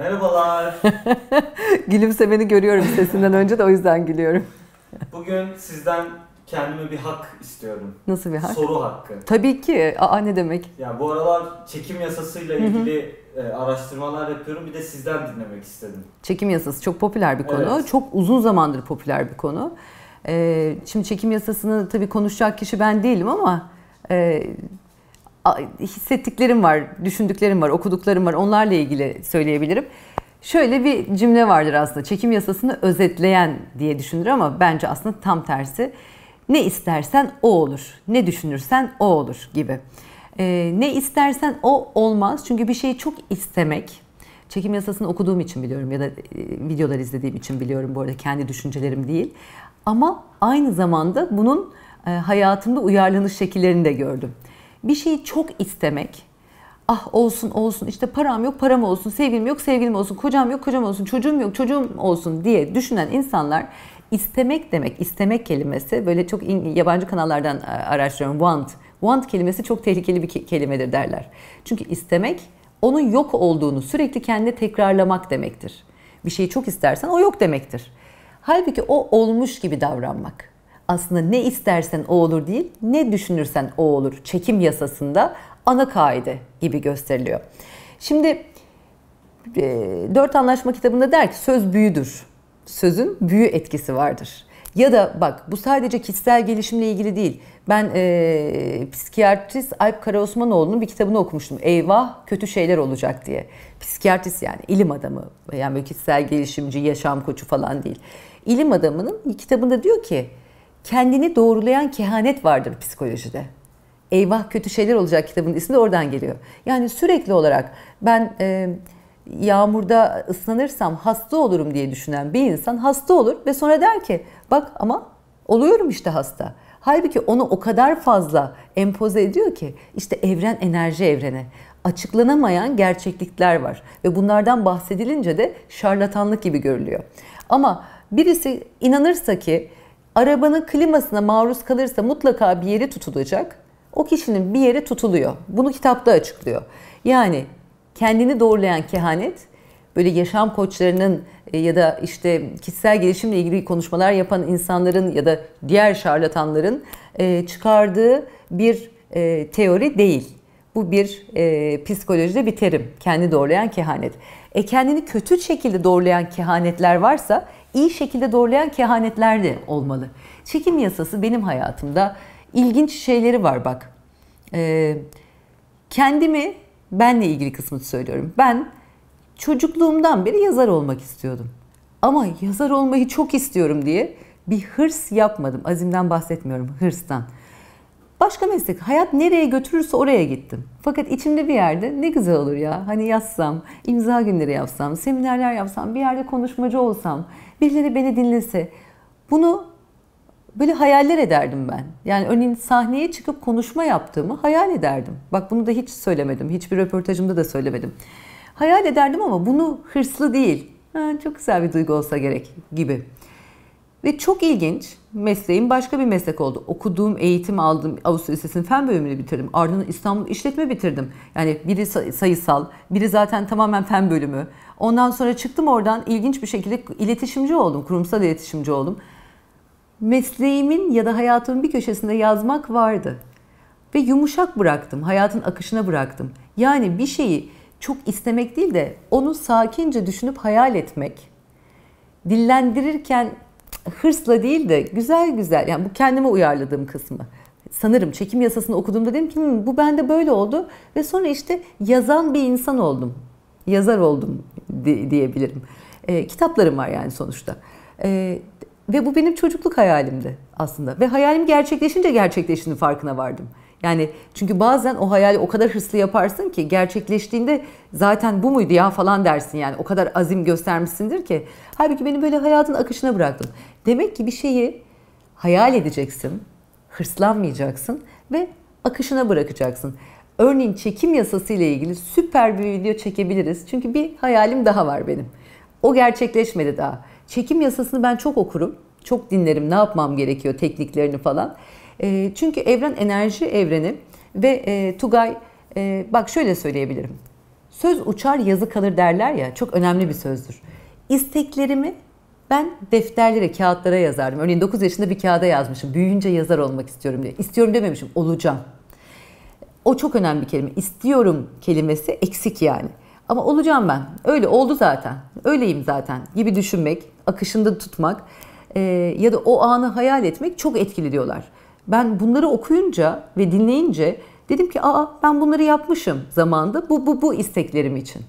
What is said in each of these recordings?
Merhabalar. Gülümsemeni görüyorum sesinden önce de o yüzden gülüyorum. Bugün sizden kendime bir hak istiyorum. Nasıl bir hak? Soru hakkı. Tabii ki. Aa ne demek? Ya bu aralar çekim yasasıyla ilgili e, araştırmalar yapıyorum. Bir de sizden dinlemek istedim. Çekim yasası çok popüler bir konu. Evet. Çok uzun zamandır popüler bir konu. E, şimdi çekim yasasını tabii konuşacak kişi ben değilim ama e, hissettiklerim var, düşündüklerim var, okuduklarım var. Onlarla ilgili söyleyebilirim. Şöyle bir cümle vardır aslında. Çekim yasasını özetleyen diye düşünür ama bence aslında tam tersi. Ne istersen o olur. Ne düşünürsen o olur gibi. Ee, ne istersen o olmaz. Çünkü bir şeyi çok istemek, çekim yasasını okuduğum için biliyorum ya da e, videolar izlediğim için biliyorum bu arada kendi düşüncelerim değil. Ama aynı zamanda bunun e, hayatımda uyarlanış şekillerini de gördüm bir şeyi çok istemek, ah olsun olsun işte param yok param olsun, sevgilim yok sevgilim olsun, kocam yok kocam olsun, çocuğum yok çocuğum olsun diye düşünen insanlar istemek demek, istemek kelimesi böyle çok yabancı kanallardan e, araştırıyorum want. Want kelimesi çok tehlikeli bir kelimedir derler. Çünkü istemek onun yok olduğunu sürekli kendine tekrarlamak demektir. Bir şeyi çok istersen o yok demektir. Halbuki o olmuş gibi davranmak aslında ne istersen o olur değil, ne düşünürsen o olur çekim yasasında ana kaide gibi gösteriliyor. Şimdi e, Dört Anlaşma kitabında der ki söz büyüdür. Sözün büyü etkisi vardır. Ya da bak bu sadece kişisel gelişimle ilgili değil. Ben e, psikiyatrist Alp Karaosmanoğlu'nun bir kitabını okumuştum. Eyvah kötü şeyler olacak diye. Psikiyatrist yani ilim adamı. Yani böyle kişisel gelişimci, yaşam koçu falan değil. İlim adamının kitabında diyor ki kendini doğrulayan kehanet vardır psikolojide. Eyvah kötü şeyler olacak kitabın ismi de oradan geliyor. Yani sürekli olarak ben e, yağmurda ıslanırsam hasta olurum diye düşünen bir insan hasta olur ve sonra der ki bak ama oluyorum işte hasta. Halbuki onu o kadar fazla empoze ediyor ki işte evren enerji evrene açıklanamayan gerçeklikler var ve bunlardan bahsedilince de şarlatanlık gibi görülüyor. Ama birisi inanırsa ki arabanın klimasına maruz kalırsa mutlaka bir yeri tutulacak. O kişinin bir yeri tutuluyor. Bunu kitapta açıklıyor. Yani kendini doğrulayan kehanet böyle yaşam koçlarının e, ya da işte kişisel gelişimle ilgili konuşmalar yapan insanların ya da diğer şarlatanların e, çıkardığı bir e, teori değil. Bu bir e, psikolojide bir terim. Kendi doğrulayan kehanet. E kendini kötü şekilde doğrulayan kehanetler varsa iyi şekilde doğrulayan kehanetler de olmalı. Çekim yasası benim hayatımda ilginç şeyleri var bak. Ee, kendimi benle ilgili kısmını söylüyorum. Ben çocukluğumdan beri yazar olmak istiyordum. Ama yazar olmayı çok istiyorum diye bir hırs yapmadım. Azimden bahsetmiyorum, hırstan. Başka meslek, hayat nereye götürürse oraya gittim. Fakat içimde bir yerde ne güzel olur ya. Hani yazsam, imza günleri yapsam, seminerler yapsam, bir yerde konuşmacı olsam, birileri beni dinlese. Bunu böyle hayaller ederdim ben. Yani örneğin sahneye çıkıp konuşma yaptığımı hayal ederdim. Bak bunu da hiç söylemedim. Hiçbir röportajımda da söylemedim. Hayal ederdim ama bunu hırslı değil. Ha, çok güzel bir duygu olsa gerek gibi. Ve çok ilginç mesleğim başka bir meslek oldu. Okuduğum, eğitim aldım Avusturya Lisesi'nin fen bölümünü bitirdim. Ardından İstanbul İşletme bitirdim. Yani biri sayısal, biri zaten tamamen fen bölümü. Ondan sonra çıktım oradan ilginç bir şekilde iletişimci oldum, kurumsal iletişimci oldum. Mesleğimin ya da hayatımın bir köşesinde yazmak vardı. Ve yumuşak bıraktım, hayatın akışına bıraktım. Yani bir şeyi çok istemek değil de onu sakince düşünüp hayal etmek, dillendirirken hırsla değil de güzel güzel yani bu kendime uyarladığım kısmı sanırım çekim yasasını okuduğumda dedim ki hmm, bu bende böyle oldu ve sonra işte yazan bir insan oldum. Yazar oldum diyebilirim. E, kitaplarım var yani sonuçta. E, ve bu benim çocukluk hayalimdi aslında. Ve hayalim gerçekleşince gerçekleştiğinin farkına vardım. Yani çünkü bazen o hayali o kadar hırslı yaparsın ki gerçekleştiğinde zaten bu muydu ya falan dersin yani. O kadar azim göstermişsindir ki. Halbuki beni böyle hayatın akışına bıraktım. Demek ki bir şeyi hayal edeceksin, hırslanmayacaksın ve akışına bırakacaksın. Örneğin çekim yasası ile ilgili süper bir video çekebiliriz. Çünkü bir hayalim daha var benim. O gerçekleşmedi daha. Çekim yasasını ben çok okurum. Çok dinlerim ne yapmam gerekiyor tekniklerini falan. E, çünkü evren enerji evreni ve e, Tugay e, bak şöyle söyleyebilirim. Söz uçar yazı kalır derler ya çok önemli bir sözdür. İsteklerimi ben defterlere, kağıtlara yazardım. Örneğin 9 yaşında bir kağıda yazmışım. Büyüyünce yazar olmak istiyorum diye. İstiyorum dememişim, olacağım. O çok önemli bir kelime. İstiyorum kelimesi eksik yani. Ama olacağım ben. Öyle oldu zaten. Öyleyim zaten gibi düşünmek, akışında tutmak e, ya da o anı hayal etmek çok etkili diyorlar ben bunları okuyunca ve dinleyince dedim ki aa ben bunları yapmışım zamanda bu bu bu isteklerim için.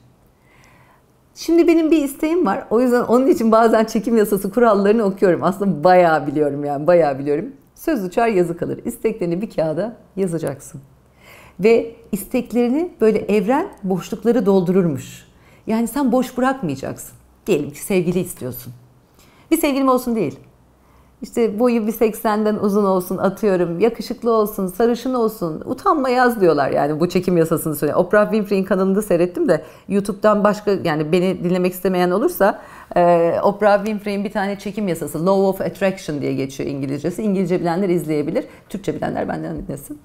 Şimdi benim bir isteğim var. O yüzden onun için bazen çekim yasası kurallarını okuyorum. Aslında bayağı biliyorum yani bayağı biliyorum. Söz uçar yazı kalır. İsteklerini bir kağıda yazacaksın. Ve isteklerini böyle evren boşlukları doldururmuş. Yani sen boş bırakmayacaksın. Diyelim ki sevgili istiyorsun. Bir sevgilim olsun değil işte boyu bir 80'den uzun olsun atıyorum, yakışıklı olsun, sarışın olsun, utanma yaz diyorlar yani bu çekim yasasını söyle. Oprah Winfrey'in kanalında seyrettim de YouTube'dan başka yani beni dinlemek istemeyen olursa e, Oprah Winfrey'in bir tane çekim yasası Law of Attraction diye geçiyor İngilizcesi. İngilizce bilenler izleyebilir, Türkçe bilenler benden dinlesin.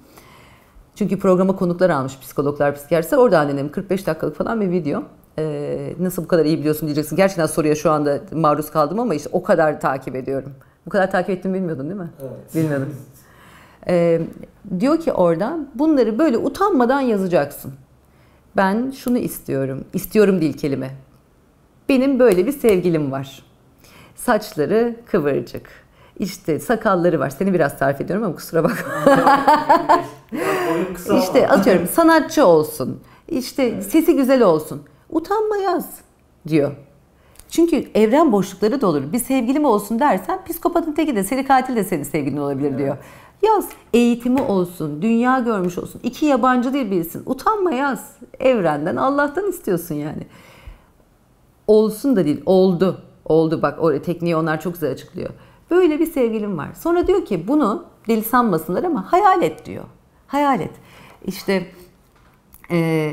Çünkü programa konuklar almış psikologlar, psikiyatristler. Orada annem 45 dakikalık falan bir video. Ee, nasıl bu kadar iyi biliyorsun diyeceksin. Gerçekten soruya şu anda maruz kaldım ama işte o kadar takip ediyorum. Bu kadar takip ettiğimi bilmiyordun değil mi? Evet. Bilmiyordum. Ee, diyor ki orada bunları böyle utanmadan yazacaksın. Ben şunu istiyorum. İstiyorum değil kelime. Benim böyle bir sevgilim var. Saçları kıvırcık. İşte sakalları var. Seni biraz tarif ediyorum ama kusura bakma. İşte atıyorum sanatçı olsun. İşte sesi güzel olsun. Utanma yaz diyor. Çünkü evren boşlukları doludur. Bir sevgilim olsun dersen psikopatın teki de seri katil de senin sevgilin olabilir evet. diyor. Yaz. Eğitimi olsun, dünya görmüş olsun. iki yabancı dil bilsin. Utanma yaz. Evrenden, Allah'tan istiyorsun yani. Olsun da değil, oldu. Oldu bak o tekniği onlar çok güzel açıklıyor. Böyle bir sevgilim var. Sonra diyor ki bunu deli sanmasınlar ama hayal et diyor. Hayal et. İşte e,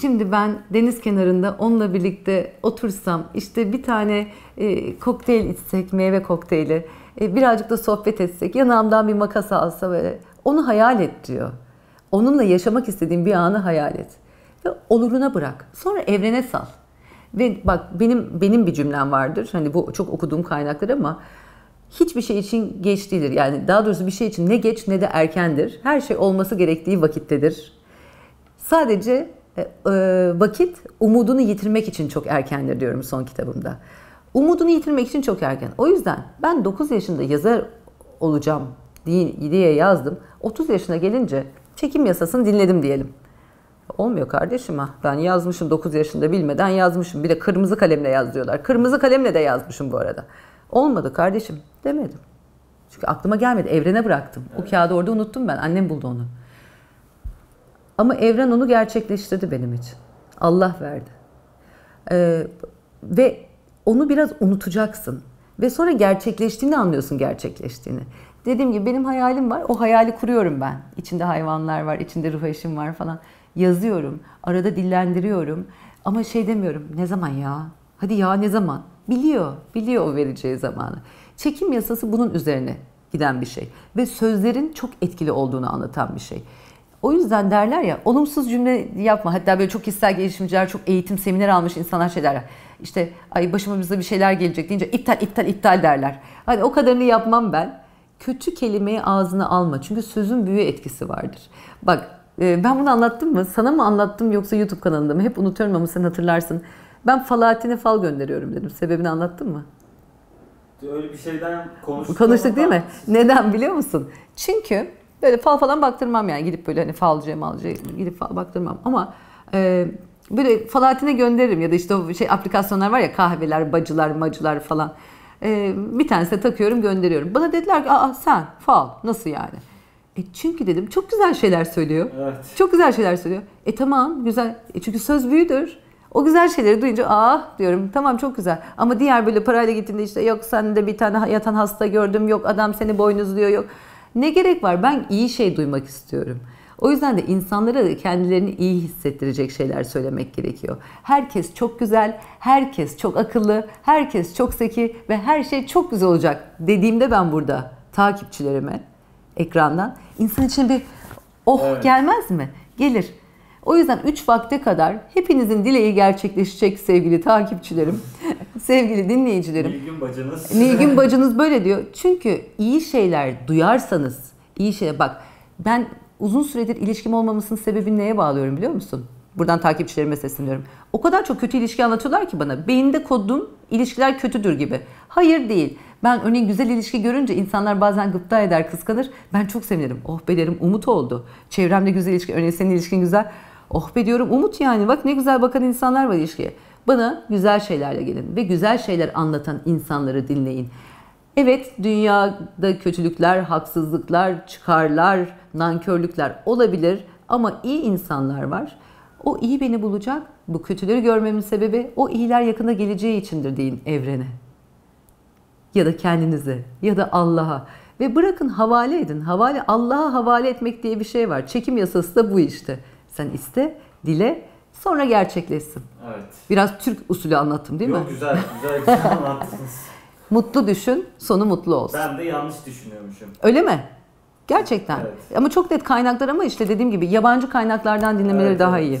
Şimdi ben deniz kenarında onunla birlikte otursam, işte bir tane e, kokteyl içsek, meyve kokteyli, e, birazcık da sohbet etsek, yanağımdan bir makas alsa böyle. Onu hayal et diyor. Onunla yaşamak istediğin bir anı hayal et. Ve oluruna bırak. Sonra evrene sal. Ve bak benim benim bir cümlem vardır. Hani bu çok okuduğum kaynaklar ama hiçbir şey için geç değildir. Yani daha doğrusu bir şey için ne geç ne de erkendir. Her şey olması gerektiği vakittedir. Sadece e, e, vakit umudunu yitirmek için çok erkendir diyorum son kitabımda. Umudunu yitirmek için çok erken. O yüzden ben 9 yaşında yazar olacağım diye yazdım. 30 yaşına gelince çekim yasasını dinledim diyelim. Olmuyor kardeşim ha. Ben yazmışım 9 yaşında bilmeden yazmışım. Bir de kırmızı kalemle yaz diyorlar. Kırmızı kalemle de yazmışım bu arada. Olmadı kardeşim demedim. Çünkü aklıma gelmedi. Evrene bıraktım. O kağıdı orada unuttum ben. Annem buldu onu. Ama evren onu gerçekleştirdi benim için. Allah verdi. Ee, ve onu biraz unutacaksın. Ve sonra gerçekleştiğini anlıyorsun gerçekleştiğini. Dediğim gibi benim hayalim var. O hayali kuruyorum ben. İçinde hayvanlar var, içinde ruh eşim var falan. Yazıyorum, arada dillendiriyorum. Ama şey demiyorum, ne zaman ya? Hadi ya ne zaman? Biliyor, biliyor o vereceği zamanı. Çekim yasası bunun üzerine giden bir şey. Ve sözlerin çok etkili olduğunu anlatan bir şey. O yüzden derler ya olumsuz cümle yapma. Hatta böyle çok kişisel gelişimciler, çok eğitim, seminer almış insanlar şey derler. İşte ay başımıza bir şeyler gelecek deyince iptal iptal iptal derler. Hadi o kadarını yapmam ben. Kötü kelimeyi ağzına alma. Çünkü sözün büyü etkisi vardır. Bak e, ben bunu anlattım mı? Sana mı anlattım yoksa YouTube kanalında mı? Hep unutuyorum ama sen hatırlarsın. Ben Falahattin'e fal gönderiyorum dedim. Sebebini anlattın mı? Öyle bir şeyden konuştuk. Konuştuk değil mi? Neden biliyor musun? Çünkü Böyle fal falan baktırmam yani gidip böyle hani falcıya malcıya gidip fal baktırmam ama e, böyle falatine gönderirim ya da işte o şey aplikasyonlar var ya kahveler, bacılar, macılar falan. E, bir tanesine takıyorum gönderiyorum. Bana dediler ki aa sen fal nasıl yani? E çünkü dedim çok güzel şeyler söylüyor. Evet. Çok güzel şeyler söylüyor. E tamam güzel. E çünkü söz büyüdür. O güzel şeyleri duyunca ah diyorum tamam çok güzel. Ama diğer böyle parayla gittiğinde işte yok sen de bir tane yatan hasta gördüm. Yok adam seni boynuzluyor yok. Ne gerek var? Ben iyi şey duymak istiyorum. O yüzden de insanlara kendilerini iyi hissettirecek şeyler söylemek gerekiyor. Herkes çok güzel, herkes çok akıllı, herkes çok zeki ve her şey çok güzel olacak dediğimde ben burada takipçilerime ekrandan insan için bir oh evet. gelmez mi? Gelir. O yüzden 3 vakte kadar hepinizin dileği gerçekleşecek sevgili takipçilerim, sevgili dinleyicilerim. Nilgün bacınız. Nilgün bacınız böyle diyor. Çünkü iyi şeyler duyarsanız, iyi şey bak ben uzun süredir ilişkim olmamasının sebebini neye bağlıyorum biliyor musun? Buradan takipçilerime sesleniyorum. O kadar çok kötü ilişki anlatıyorlar ki bana. Beyinde kodum ilişkiler kötüdür gibi. Hayır değil. Ben örneğin güzel ilişki görünce insanlar bazen gıpta eder, kıskanır. Ben çok sevinirim. Oh be derim umut oldu. Çevremde güzel ilişki. Örneğin senin ilişkin güzel. Oh be diyorum umut yani bak ne güzel bakan insanlar var ilişkiye. Bana güzel şeylerle gelin ve güzel şeyler anlatan insanları dinleyin. Evet dünyada kötülükler, haksızlıklar, çıkarlar, nankörlükler olabilir ama iyi insanlar var. O iyi beni bulacak. Bu kötüleri görmemin sebebi o iyiler yakında geleceği içindir deyin evrene. Ya da kendinize ya da Allah'a. Ve bırakın havale edin. Havale Allah'a havale etmek diye bir şey var. Çekim yasası da bu işte. Sen iste, dile, sonra gerçekleşsin. Evet. Biraz Türk usulü anlattım değil Yok, mi? Yok güzel, güzel, güzel anlattınız. mutlu düşün, sonu mutlu olsun. Ben de yanlış düşünüyormuşum. Öyle mi? Gerçekten. Evet. Ama çok net kaynaklar ama işte dediğim gibi yabancı kaynaklardan dinlemeleri evet, daha evet. iyi.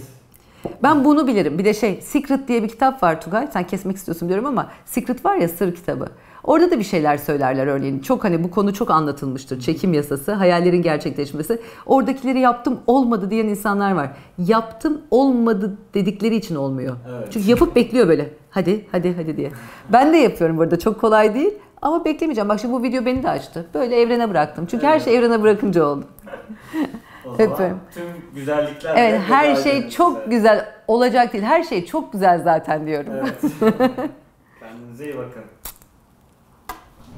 Ben bunu bilirim. Bir de şey Secret diye bir kitap var Tugay. Sen kesmek istiyorsun diyorum ama Secret var ya sır kitabı. Orada da bir şeyler söylerler örneğin. Çok hani bu konu çok anlatılmıştır. Çekim yasası, hayallerin gerçekleşmesi. Oradakileri yaptım olmadı diyen insanlar var. Yaptım olmadı dedikleri için olmuyor. Evet. Çünkü yapıp bekliyor böyle. Hadi hadi hadi diye. Ben de yapıyorum burada çok kolay değil. Ama beklemeyeceğim. Bak şimdi bu video beni de açtı. Böyle evrene bıraktım. Çünkü evet. her şey evrene bırakınca oldu. Öpüyorum. Tüm güzellikler. Evet her şey çok size. güzel olacak değil. Her şey çok güzel zaten diyorum. Evet. Kendinize iyi bakın.